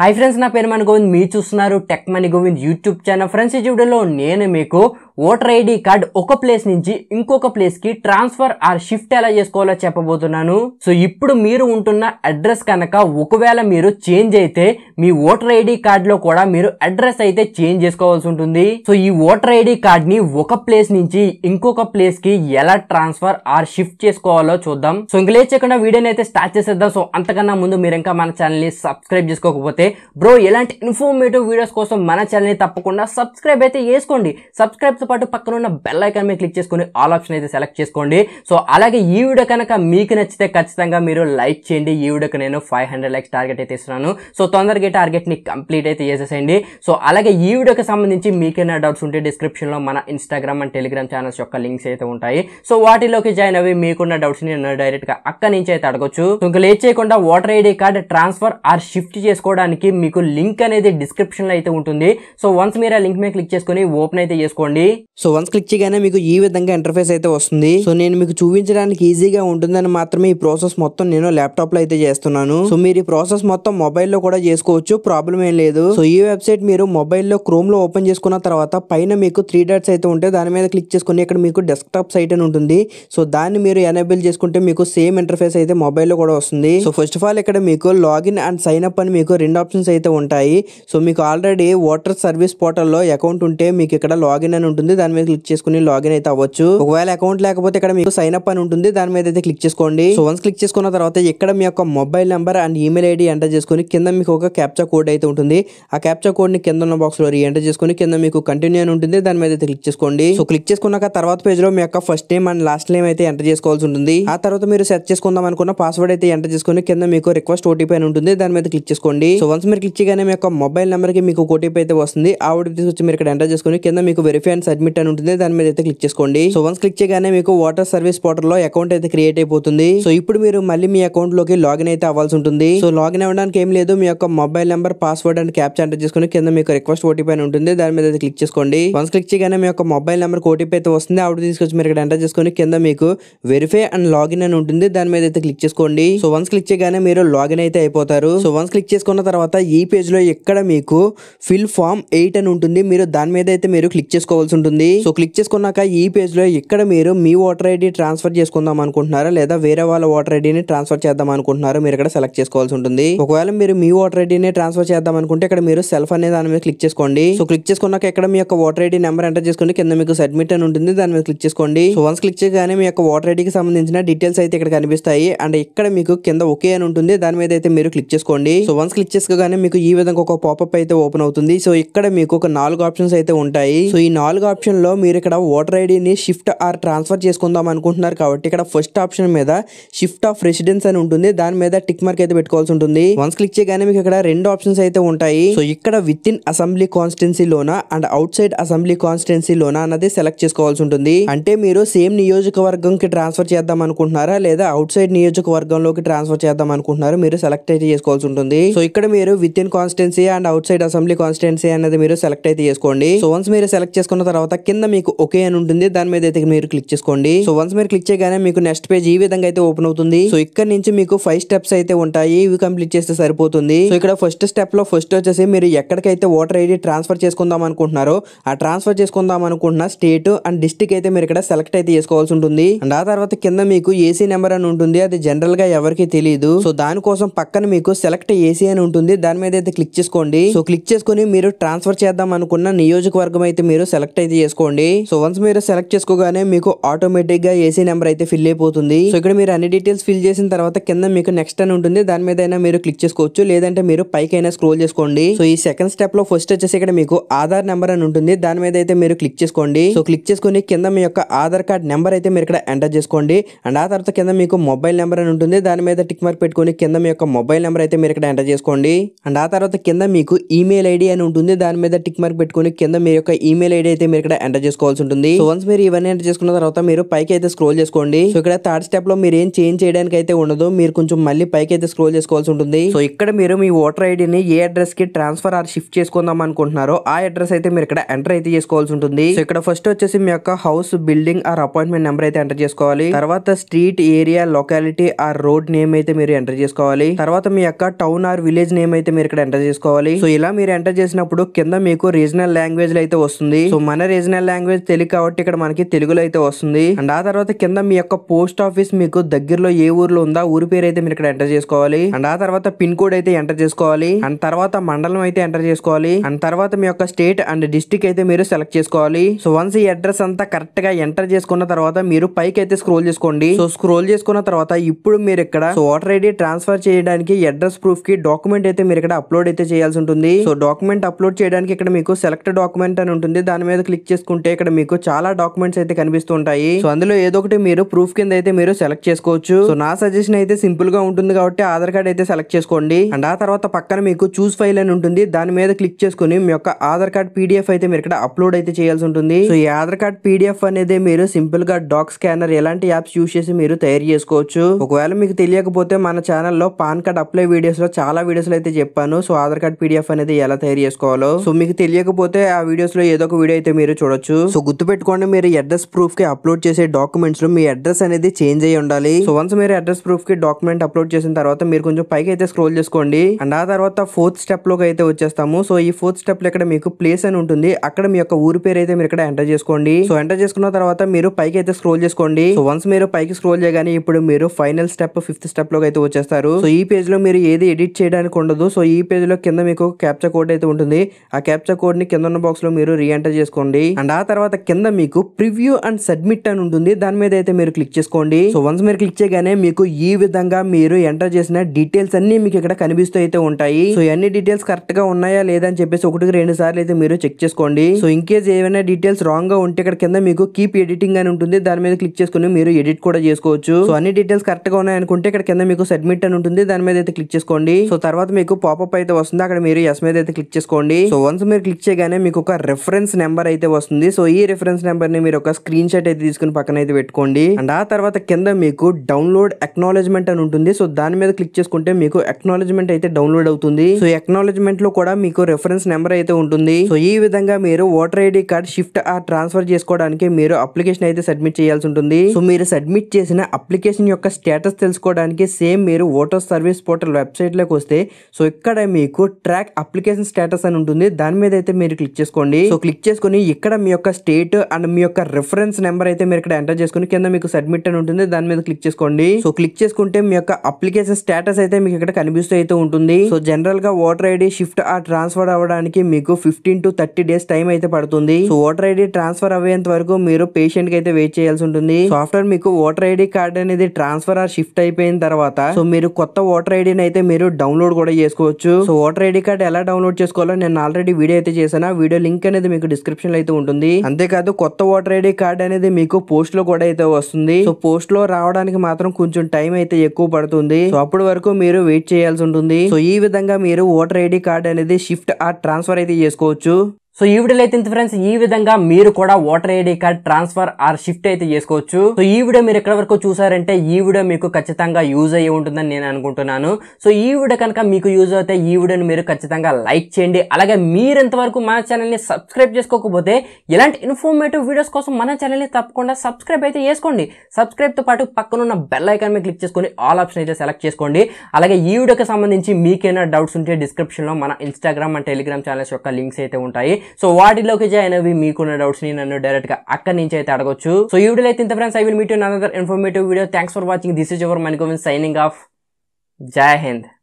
hi friends నా పేరు మన గోవింద్ మీరు చూస్తున్నారు tech money Govind YouTube channel friends ఈ వీడియోలో నేను మీకు ఓటర్ ఐడి కార్డ్ ఒక ప్లేస్ నుంచి ఇంకొక ప్లేస్ కి ట్రాన్స్ఫర్ ఆర్ షిఫ్ట్ ఎలా చేసుకోవాలో చెప్పబోతున్నాను సో ఇప్పుడు మీరు ఉంటున్న అడ్రస్ కనుక ఒకవేళ మీరు చేంజ్ అయితే మీ ఓటర్ ఐడి కార్డ్ లో కూడా మీరు అడ్రస్ అయితే చేంజ్ చేసుకోవాల్సి ఉంటుంది సో ఈ ఓటర్ ఐడి కార్డ్ ని ఒక ప్లేస్ నుంచి ఇంకొక ప్లేస్ కి ఎలా ట్రాన్స్ఫర్ ఆర్ షిఫ్ట్ చేసుకోవాలో చూద్దాం సో ఇంకా లేచకుండా వీడియోని అయితే స్టార్ట్ చేసేద్దాం సో అంతకన్నా ముందు మీరు ఇంకా మన ఛానల్ ని సబ్స్క్రైబ్ చేసుకోకపోతే బ్రో ఎలాంటి ఇన్ఫార్మేటివ్ వీడియోస్ కోసం మన ఛానల్ ని తప్పకుండా సబ్స్క్రైబ్ అయితే చేసుకోండి సబ్స్క్రైబ్ తో పాటు పక్కన ఉన్న బెల్ ఐకాన్ మీద క్లిక్ చేసుకుని ఆల్ ఆప్షన్ అయితే సెలెక్ట్ చేసుకోండి సో అలాగే ఈ వీడియో కనుక మీకు నచ్చితే ఖచ్చితంగా మీరు లైక్ చేయండి ఈ వీడియోకి నేను ఫైవ్ హండ్రెడ్ లైక్స్ టార్గెట్ అయితే ఇస్తున్నాను సో తొందరగా టార్గెట్ ని కంప్లీట్ అయితే చేసేసేయండి సో అలాగే ఈ వీడియోకి సంబంధించి మీకేనా డౌట్స్ ఉంటే డిస్క్రిప్షన్ లో మన ఇన్స్టాగ్రామ్ అండ్ టెలిగ్రామ్ ఛానల్స్ యొక్క లింక్స్ అయితే ఉంటాయి సో వాటిలోకి జాయిన్ అవి మీకున్న ని నేను గా అక్క నుంచి అయితే అడగొచ్చు ఇంకా లేట్ చేయకుండా voter ID card transfer or shift చేసుకోవడానికి మీకు లింక్ అనేది డిస్క్రిప్షన్ లో అయితే ఉంటుంది సో వన్స్ మీరు ఆ లింక్ మీద క్లిక్ చేసుకుని ఓపెన్ అయితే చేసుకోండి సో వన్స్ క్లిక్ చేయగానే మీకు ఈ విధంగా ఇంటర్ఫేస్ అయితే వస్తుంది సో నేను మీకు చూపించడానికి ఈజీగా ఉంటుందని మాత్రమే ఈ ప్రాసెస్ మొత్తం నేను ల్యాప్టాప్ లో అయితే చేస్తున్నాను సో మీరు ఈ ప్రాసెస్ మొత్తం మొబైల్లో కూడా చేసుకోవచ్చు చేసుకోవచ్చు ప్రాబ్లం ఏం లేదు సో ఈ వెబ్సైట్ మీరు మొబైల్లో లో ఓపెన్ చేసుకున్న తర్వాత పైన మీకు త్రీ డాట్స్ అయితే ఉంటే దాని మీద క్లిక్ చేసుకుని ఇక్కడ మీకు డెస్క్టాప్ సైట్ అని ఉంటుంది సో దాన్ని మీరు ఎనేబుల్ చేసుకుంటే మీకు సేమ్ ఇంటర్ఫేస్ అయితే మొబైల్లో కూడా వస్తుంది సో ఫస్ట్ ఆఫ్ ఆల్ ఇక్కడ మీకు లాగిన్ అండ్ సైన్ అప్ అని మీకు రెండు ఆప్షన్స్ అయితే ఉంటాయి సో మీకు ఆల్రెడీ వాటర్ సర్వీస్ పోర్టల్లో అకౌంట్ ఉంటే మీకు ఇక్కడ లాగిన్ అని ఉంటుంది దాని మీద క్లిక్ చేసుకుని లాగిన్ అయితే అవ్వచ్చు ఒకవేళ అకౌంట్ లేకపోతే ఇక్కడ మీకు సైన్ అప్ అని ఉంటుంది దాని మీద అయితే క్లిక్ చేసుకోండి సో వన్స్ క్లిక్ చేసుకున్న తర్వాత ఇక్కడ మీ యొక్క mobile number and email ID enter చేసుకుని కింద మీకు ఒక క్యాప్చా కోడ్ అయితే ఉంటుంది ఆ క్యాప్చా ని కింద ఉన్న బాక్స్ లో ఎంటర్ చేసుకుని కింద మీకు కంటిన్యూ అని ఉంటుంది దాని మీద క్లిక్ చేసుకోండి సో క్లిక్ చేసుకున్నాక తర్వాత పేజ్లో మీ యొక్క first name and last name అయితే ఎంటర్ చేసుకోవాల్సి ఉంటుంది ఆ తర్వాత మీరు సెర్చ్ చేసుకుందాం అనుకున్న పాస్వర్డ్ అయితే ఎంటర్ చేసుకుని కింద మీకు రిక్వెస్ట్ ఓటీపీ అని ఉంటుంది దాని మీద క్లిక్ చేసుకోండి సో వన్స్ మీరు క్లిక్ చేయగానే మీ యొక్క మొబైల్ కి మీకు ఓటీపీ అయితే వస్తుంది ఆ ఓటీపీ తీసుకొచ్చి మీరు ఇక్కడ ఎంటర్ చేసుకుని కింద మీకు వెరిఫై అండ్ సబ్మిట్ అని ఉంటుంది దాని మీద అయితే క్లిక్ చేసుకోండి సో వన్స్ క్లిక్ చేయగానే మీకు వాటర్ సర్వీస్ పోర్టల్లో అకౌంట్ అయితే క్రియేట్ అయిపోతుంది సో ఇప్పుడు మీరు మళ్ళీ మీ అకౌంట్లోకి లాగిన్ అయితే అవ్వాల్సి ఉంటుంది సో లాగిన్ అవ్వడానికి ఏం లేదు మీ యొక్క mobile mobile number password and captcha enter చేసుకుని కింద మీకు రిక్వెస్ట్ ఓటీపీ అని ఉంటుంది దాని మీద క్లిక్ చేసుకోండి వన్స్ క్లిక్ చేయగానే మీ యొక్క మొబైల్ నెంబర్ ఓటీపీ అయితే వస్తుంది ఆవిడ తీసుకొచ్చి మీరు ఇక్కడ ఎంటర్ చేసుకుని కింద మీకు వెరిఫై అండ్ లాగిన్ అని ఉంటుంది దాని మీద అయితే క్లిక్ చేసుకోండి సో వన్స్ క్లిక్ చేయగానే మీరు లాగిన్ అయితే అయిపోతారు సో వన్స్ క్లిక్ చేసుకున్న తర్వాత ఈ పేజ్ లో ఇక్కడ మీకు ఫిల్ ఫామ్ ఎయిట్ అని ఉంటుంది మీరు దాని మీద అయితే మీరు క్లిక్ చేసుకోవాల్సి ఉంటుంది సో క్లిక్ చేసుకున్నాక ఈ పేజ్ లో ఇక్కడ మీరు మీ ఓటర్ ఐడి ట్రాన్స్ఫర్ చేసుకుందాం అనుకుంటున్నారా లేదా వేరే వాళ్ళ ఓటర్ ఐడిని ట్రాన్స్ఫర్ చేద్దాం అనుకుంటున్నారు మీరు ఇక్కడ సెలెక్ట్ చేసుకోవాల్సి ఉంటుంది ఒకవేళ మీరు మీ ఓటర్ ఐడిని ఐడీనే ట్రాన్స్ఫర్ చేద్దాం అనుకుంటే ఇక్కడ మీరు సెల్ఫ్ అనే దాని మీద క్లిక్ చేసుకోండి సో క్లిక్ చేసుకున్నాక ఇక్కడ మీ యొక్క ఓటర్ ఐడి నెంబర్ ఎంటర్ చేసుకోండి కింద మీకు సబ్మిట్ అని ఉంటుంది దాని మీద క్లిక్ చేసుకోండి సో వన్స్ క్లిక్ చేయగానే మీ యొక్క ఓటర్ ఐడీకి సంబంధించిన డీటెయిల్స్ అయితే ఇక్కడ కనిపిస్తాయి అండ్ ఇక్కడ మీకు కింద ఓకే అని ఉంటుంది దాని మీద అయితే మీరు క్లిక్ చేసుకోండి సో వన్స్ క్లిక్ చేసుకోగానే మీకు ఈ విధంగా ఒక పాపప్ అయితే ఓపెన్ అవుతుంది సో ఇక్కడ మీకు ఒక నాలుగు ఆప్షన్స్ అయితే ఉంటాయి సో ఈ నాలుగు ఆప్షన్ లో మీరు ఇక్కడ ఓటర్ ఐడీని షిఫ్ట్ ఆర్ ట్రాన్స్ఫర్ చేసుకుందాం అనుకుంటున్నారు కాబట్టి ఇక్కడ ఫస్ట్ ఆప్షన్ మీద షిఫ్ట్ ఆఫ్ రెసిడెన్స్ అని ఉంటుంది దాని మీద టిక్ మార్క్ అయితే పెట్టుకోవాల్సి ఉంటుంది వన్స్ క్లిక్ చేయగానే మీకు ఇక్కడ రెండు ఆప్షన్స్ అయితే ఉంటాయి సో ఇక్కడ విత్ ఇన్ అసెంబ్లీ లోనా అండ్ అవుట్ సైడ్ అసెంబ్లీ లోనా అన్నది సెలెక్ట్ చేసుకోవాల్సి ఉంటుంది అంటే మీరు సేమ్ నియోజకవర్గం కి ట్రాన్స్ఫర్ చేద్దాం అనుకుంటున్నారా లేదా అవుట్ సైడ్ నియోజకవర్గంలోకి ట్రాన్స్ఫర్ చేద్దాం అనుకుంటున్నారా మీరు సెలెక్ట్ అయితే చేసుకోవాల్సి ఉంటుంది సో ఇక్కడ మీరు within constituency and outside assembly constituency అనేది మీరు సెలెక్ట్ అయితే చేసుకోండి సో వన్స్ మీరు సెలెక్ట్ చేసుకున్న తర్వాత కింద మీకు ఓకే అని ఉంటుంది దాని మీద అయితే మీరు క్లిక్ చేసుకోండి సో వన్స్ మీరు క్లిక్ చేయగానే మీకు నెక్స్ట్ పేజ్ ఈ విధంగా అయితే ఓపెన్ అవుతుంది సో ఇక్కడ నుంచి మీకు ఫైవ్ స్టెప్స్ అయితే ఉంటాయి ఇవి కంప్లీట్ చేస్తే సరిపోతుంది సో ఇక్కడ ఫస్ట్ స్టెప్లో ఫస్ట్ వచ్చేసి మీరు ఎక్కడికైతే ఓటర్ ఐడి ట్రాన్స్ఫర్ చేసుకుందాం అనుకుంటున్నారో ఆ ట్రాన్స్ఫర్ చేసుకుందాం అనుకుంటున్న స్టేట్ అండ్ డిస్టిక్ అయితే మీరు ఇక్కడ సెలెక్ట్ అయితే చేసుకోవాల్సి ఉంటుంది అండ్ ఆ తర్వాత కింద మీకు ఏసీ నెంబర్ అని ఉంటుంది అది జనరల్ గా ఎవరికి తెలియదు సో దానికోసం పక్కన మీకు సెలెక్ట్ ఏసీ అని ఉంటుంది దాని మీద అయితే క్లిక్ చేసుకోండి సో క్లిక్ చేసుకుని మీరు ట్రాన్స్ఫర్ చేద్దాం అనుకున్న నియోజకవర్గం అయితే మీరు సెలెక్ట్ అయితే చేసుకోండి సో వన్స్ మీరు సెలెక్ట్ చేసుకోగానే మీకు ఆటోమేటిక్ గా ఏసీ నెంబర్ అయితే ఫిల్ అయిపోతుంది సో ఇక్కడ మీరు అన్ని డీటెయిల్స్ ఫిల్ చేసిన తర్వాత కింద మీకు నెక్స్ట్ అని ఉంటుంది దాని మీద అయినా మీరు క్లిక్ చేసుకోవచ్చు లేదంటే మీరు మీరు పైకైనా స్క్రోల్ చేసుకోండి సో ఈ సెకండ్ స్టెప్ లో ఫస్ట్ వచ్చేసి ఇక్కడ మీకు ఆధార్ నెంబర్ అని ఉంటుంది దాని మీద అయితే మీరు క్లిక్ చేసుకోండి సో క్లిక్ చేసుకుని కింద మీ యొక్క ఆధార్ కార్డ్ నెంబర్ అయితే మీరు ఇక్కడ ఎంటర్ చేసుకోండి అండ్ ఆ తర్వాత కింద మీకు మొబైల్ నెంబర్ అని ఉంటుంది దాని మీద టిక్ మార్క్ పెట్టుకుని కింద మీ యొక్క మొబైల్ నెంబర్ అయితే మీరు ఇక్కడ ఎంటర్ చేసుకోండి అండ్ ఆ తర్వాత కింద మీకు ఈమెయిల్ ఐడి అని ఉంటుంది దాని మీద టిక్ మార్క్ పెట్టుకుని కింద మీ యొక్క ఈమెయిల్ ఐడి అయితే మీరు ఇక్కడ ఎంటర్ చేసుకోవాల్సి ఉంటుంది సో వన్స్ మీరు ఇవన్నీ ఎంటర్ చేసుకున్న తర్వాత మీరు పైకి అయితే స్క్రోల్ చేసుకోండి సో ఇక్కడ థర్డ్ స్టెప్ లో మీరు ఏం చేంజ్ చేయడానికి అయితే ఉండదు మీరు కొంచెం మళ్ళీ పైకి అయితే స్క్రోల్ చేసుకోవాల్సి ఉంటుంది సో ఇక్కడ మీరు మీ ఓటర్ ఓటర్ ఐడిని ఏ అడ్రస్ కి ట్రాన్స్ఫర్ ఆర్ షిఫ్ట్ చేసుకుందాం అనుకుంటున్నారో ఆ అడ్రస్ అయితే మీరు ఇక్కడ ఎంటర్ అయితే చేసుకోవాల్సి ఉంటుంది సో ఇక్కడ ఫస్ట్ వచ్చేసి మీ యొక్క house building or appointment number అయితే ఎంటర్ చేసుకోవాలి తర్వాత street area locality or road name అయితే మీరు ఎంటర్ చేసుకోవాలి తర్వాత మీ యొక్క టౌన్ ఆర్ విలేజ్ నేమ్ అయితే మీరు ఇక్కడ ఎంటర్ చేసుకోవాలి సో ఇలా మీరు ఎంటర్ చేసినప్పుడు కింద మీకు రీజనల్ లాంగ్వేజ్ అయితే వస్తుంది సో మన రీజనల్ లాంగ్వేజ్ తెలుగు కాబట్టి ఇక్కడ మనకి తెలుగులో అయితే వస్తుంది అండ్ ఆ తర్వాత కింద మీ యొక్క పోస్ట్ ఆఫీస్ మీకు దగ్గరలో ఏ ఊర్లో ఉందా ఊరి పేరు అయితే మీరు ఇక్కడ ఎంటర్ చేసుకోవాలి అండ్ ఆ తర్వాత పిన్ కోడ్ అయితే ఎంటర్ చేసుకోవాలి చేసుకోవాలి అండ్ తర్వాత మండలం అయితే ఎంటర్ చేసుకోవాలి అండ్ తర్వాత మీ యొక్క స్టేట్ అండ్ డిస్టిక్ అయితే మీరు సెలెక్ట్ చేసుకోవాలి సో వన్స్ ఈ అడ్రస్ అంతా కరెక్ట్ గా ఎంటర్ చేసుకున్న తర్వాత మీరు పైకి అయితే స్క్రోల్ చేసుకోండి సో స్క్రోల్ చేసుకున్న తర్వాత ఇప్పుడు మీరు ఇక్కడ ఓటర్ ఐడి ట్రాన్స్ఫర్ చేయడానికి అడ్రస్ ప్రూఫ్ కి డాక్యుమెంట్ అయితే మీరు ఇక్కడ అప్లోడ్ అయితే చేయాల్సి ఉంటుంది సో డాక్యుమెంట్ అప్లోడ్ చేయడానికి ఇక్కడ మీకు సెలెక్ట్ డాక్యుమెంట్ అని ఉంటుంది దాని మీద క్లిక్ చేసుకుంటే ఇక్కడ మీకు చాలా డాక్యుమెంట్స్ అయితే కనిపిస్తుంటాయి సో అందులో ఏదో ఒకటి మీరు ప్రూఫ్ కింద అయితే మీరు సెలెక్ట్ చేసుకోవచ్చు సో నా సజెషన్ అయితే సింపుల్ గా ఉంటుంది కాబట్టి ఆధార్ కార్డ్ అయితే సెలెక్ట్ చేసుకోండి అండ్ ఆ తర్వాత పక్కన మీకు చూస్ ఫైల్ అని ఉంటుంది దాని మీద క్లిక్ చేసుకుని మీ యొక్క ఆధార్ కార్డ్ పీడిఎఫ్ అయితే మీరు ఇక్కడ అప్లోడ్ అయితే చేయాల్సి ఉంటుంది సో ఈ ఆధార్ కార్డ్ పీడిఎఫ్ అనేది మీరు సింపుల్ గా డాక్ స్కానర్ ఎలాంటి యాప్స్ యూస్ చేసి మీరు తయారు చేసుకోవచ్చు ఒకవేళ మీకు తెలియకపోతే మన ఛానల్లో పాన్ కార్డ్ అప్లై వీడియోస్ లో చాలా వీడియోస్ అయితే చెప్పాను సో ఆధార్ కార్డ్ పీడిఎఫ్ అనేది ఎలా తయారు చేసుకోవాలో సో మీకు తెలియకపోతే ఆ వీడియోస్ లో ఏదో ఒక వీడియో అయితే మీరు చూడొచ్చు సో గుర్తు పెట్టుకోండి మీరు అడ్రస్ ప్రూఫ్ కి అప్లోడ్ చేసే డాక్యుమెంట్స్ లో మీ అడ్రస్ అనేది చేంజ్ అయ్యి ఉండాలి సో వన్స్ మీరు అడ్రస్ ప్రూఫ్ కి డాక్యుమెంట్ అప్లోడ్ చేసిన తర్వాత మీరు కొంచెం పైకి అయితే స్క్రోల్ చేసుకోండి అండ్ ఆ తర్వాత ఫోర్త్ స్టెప్లోకి అయితే వచ్చేస్తాము సో ఈ ఫోర్త్ స్టెప్లో ఇక్కడ మీకు ప్లేస్ అని ఉంటుంది అక్కడ మీ యొక్క ఊరి పేరు అయితే మీరు ఇక్కడ ఎంటర్ చేసుకోండి సో ఎంటర్ చేసుకున్న తర్వాత మీరు పైకి అయితే స్క్రోల్ చేసుకోండి సో వన్స్ మీరు పైకి స్క్రోల్ చేయగానే ఇప్పుడు మీరు ఫైనల్ స్టెప్ ఫిఫ్త్ స్టెప్ లో అయితే వచ్చేస్తారు సో ఈ పేజ్ లో మీరు ఏది ఎడిట్ చేయడానికి ఉండదు సో ఈ పేజ్ లో కింద మీకు క్యాప్చర్ కోడ్ అయితే ఉంటుంది ఆ క్యాప్చర్ కోడ్ ని కింద ఉన్న బాక్స్ లో మీరు రీ ఎంటర్ చేసుకోండి అండ్ ఆ తర్వాత కింద మీకు ప్రివ్యూ అండ్ సబ్మిట్ అని ఉంటుంది దాని మీద అయితే మీరు క్లిక్ చేసుకోండి సో వన్స్ మీరు క్లిక్ చేయగానే మీకు ఈ విధంగా మీరు ఎంటర్ చేసిన డీటెయిల్స్ అన్ని మీకు ఇక్కడ కనిపిస్తూ అయితే ఉంటాయి ఉంటాయి సో ఇవన్నీ డీటెయిల్స్ కరెక్ట్ గా ఉన్నాయా లేదని చెప్పేసి ఒకటికి రెండు సార్లు అయితే మీరు చెక్ చేసుకోండి సో ఇన్ కేస్ ఏమైనా డీటెయిల్స్ రాంగ్ గా ఉంటే ఇక్కడ కింద మీకు కీప్ ఎడిటింగ్ అని ఉంటుంది దాని మీద క్లిక్ చేసుకుని మీరు ఎడిట్ కూడా చేసుకోవచ్చు సో అన్ని డీటెయిల్స్ కరెక్ట్ గా ఉన్నాయి అనుకుంటే ఇక్కడ కింద మీకు సబ్మిట్ అని ఉంటుంది దాని మీద అయితే క్లిక్ చేసుకోండి సో తర్వాత మీకు పాపప్ అయితే వస్తుంది అక్కడ మీరు ఎస్ మీద అయితే క్లిక్ చేసుకోండి సో వన్స్ మీరు క్లిక్ చేయగానే మీకు ఒక రెఫరెన్స్ నెంబర్ అయితే వస్తుంది సో ఈ రెఫరెన్స్ నెంబర్ ని మీరు ఒక స్క్రీన్ షాట్ అయితే తీసుకుని పక్కన అయితే పెట్టుకోండి అండ్ ఆ తర్వాత కింద మీకు డౌన్లోడ్ అక్నాలజ్మెంట్ అని ఉంటుంది సో దాని మీద క్లిక్ చేసుకుంటే మీకు అక్నాలజ్మెంట్ అయితే డౌన్లోడ్ జనరేట్ అవుతుంది సో ఎక్నాలజ్మెంట్ లో కూడా మీకు రెఫరెన్స్ నెంబర్ అయితే ఉంటుంది సో ఈ విధంగా మీరు voter ID card shift or transfer చేసుకోవడానికి మీరు అప్లికేషన్ అయితే సబ్మిట్ చేయాల్సి ఉంటుంది సో మీరు సబ్మిట్ చేసిన అప్లికేషన్ యొక్క స్టేటస్ తెలుసుకోవడానికి సేమ్ మీరు ఓటర్ సర్వీస్ పోర్టల్ వెబ్సైట్ లోకి వస్తే సో ఇక్కడ మీకు ట్రాక్ అప్లికేషన్ స్టేటస్ అని ఉంటుంది దాని మీద అయితే మీరు క్లిక్ చేసుకోండి సో క్లిక్ చేసుకుని ఇక్కడ మీ యొక్క స్టేట్ అండ్ మీ యొక్క రెఫరెన్స్ నెంబర్ అయితే మీరు ఇక్కడ ఎంటర్ చేసుకుని కింద మీకు సబ్మిట్ అని ఉంటుంది దాని మీద క్లిక్ చేసుకోండి సో క్లిక్ చేసుకుంటే మీ యొక్క అప్లికేషన్ స్టేటస్ అయితే మీకు ఇక్కడ కనిపిస్తూ అయితే ఉంటుంది సో జనరల్గా ఓటర్ ఐడి షిఫ్ట్ ఆ ట్రాన్స్ఫర్ అవ్వడానికి మీకు fifteen to thirty days time అయితే పడుతుంది సో ఓటర్ ఐడి ట్రాన్స్ఫర్ అయ్యేంత వరకు మీరు పేషెంట్ కి అయితే వెయిట్ చేయాల్సి ఉంటుంది సో ఆఫ్టర్ మీకు ఓటర్ ఐడి కార్డ్ అనేది ట్రాన్స్ఫర్ ఆ షిఫ్ట్ అయిపోయిన తర్వాత సో మీరు కొత్త ఓటర్ ఐడిని అయితే మీరు డౌన్లోడ్ కూడా చేసుకోవచ్చు సో ఓటర్ ఐడి కార్డ్ ఎలా డౌన్లోడ్ చేసుకోవాలో నేను ఆల్రెడీ వీడియో అయితే చేశాను వీడియో లింక్ అనేది మీకు డిస్క్రిప్షన్ లో అయితే ఉంటుంది అంతేకాదు కొత్త ఓటర్ ఐడి కార్డ్ అనేది మీకు పోస్ట్ లో కూడా అయితే వస్తుంది సో పోస్ట్ లో రావడానికి మాత్రం కొంచెం టైం అయితే ఎక్కువ పడుతుంది సో అప్పటి వరకు మీరు వెయిట్ చేయాల్సి ఉంటుంది సో ఈ ఈ విధంగా మీరు ఓటర్ ఐడి కార్డు అనేది షిఫ్ట్ ఆ ట్రాన్స్ఫర్ అయితే చేసుకోవచ్చు సో ఈ వీడియోలో అయితే ఫ్రెండ్స్ ఈ విధంగా మీరు కూడా voter ID card transfer or shift అయితే చేసుకోవచ్చు సో ఈ వీడియో మీరు ఎక్కడ వరకు చూసారంటే ఈ వీడియో మీకు ఖచ్చితంగా యూజ్ అయ్యి ఉంటుందని నేను అనుకుంటున్నాను సో ఈ వీడియో కనుక మీకు యూజ్ అయితే ఈ వీడియోని మీరు ఖచ్చితంగా లైక్ చేయండి అలాగే మీరు ఎంతవరకు మన ఛానల్ని సబ్స్క్రైబ్ చేసుకోకపోతే ఇలాంటి ఇన్ఫర్మేటివ్ వీడియోస్ కోసం మన ఛానల్ని తప్పకుండా సబ్స్క్రైబ్ అయితే చేసుకోండి సబ్స్క్రైబ్తో పాటు పక్కనున్న బెల్ ఐకాన్ మీద క్లిక్ చేసుకొని ఆల్ ఆప్షన్ అయితే సెలెక్ట్ చేసుకోండి అలాగే ఈ వీడియోకి సంబంధించి మీకైనా డౌట్స్ ఉంటే డిస్క్రిప్షన్లో మన ఇన్స్టాగ్రామ్ అండ్ టెలిగ్రామ్ ఛానల్స్ యొక్క లింక్స్ అయితే ఉంటాయి సో వాటిలోకి జాయిన్ అవి మీకున్న డౌట్స్ ని నన్ను డైరెక్ట్ గా అక్కడి నుంచి అయితే అడగొచ్చు సో ఈ వీడియో అయితే ఇంత friends I will meet you another informative video thanks for watching this is your Govind signing off Jai Hind